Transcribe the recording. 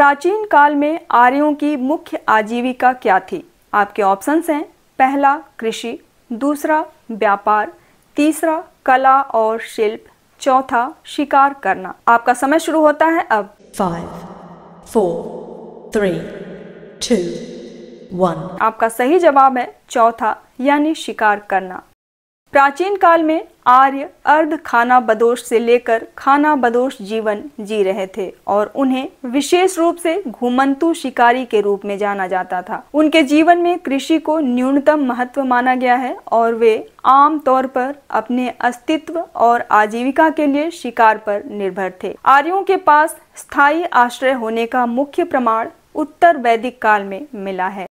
प्राचीन काल में आर्यों की मुख्य आजीविका क्या थी आपके ऑप्शंस हैं पहला कृषि दूसरा व्यापार तीसरा कला और शिल्प चौथा शिकार करना आपका समय शुरू होता है अब five four three two one आपका सही जवाब है चौथा यानी शिकार करना प्राचीन काल में आर्य अर्ध खाना बदोश से लेकर खाना बदोश जीवन जी रहे थे और उन्हें विशेष रूप से घुमंतु शिकारी के रूप में जाना जाता था उनके जीवन में कृषि को न्यूनतम महत्व माना गया है और वे आम तौर पर अपने अस्तित्व और आजीविका के लिए शिकार पर निर्भर थे आर्यों के पास स्थायी आश्रय होने का मुख्य प्रमाण उत्तर वैदिक काल में मिला है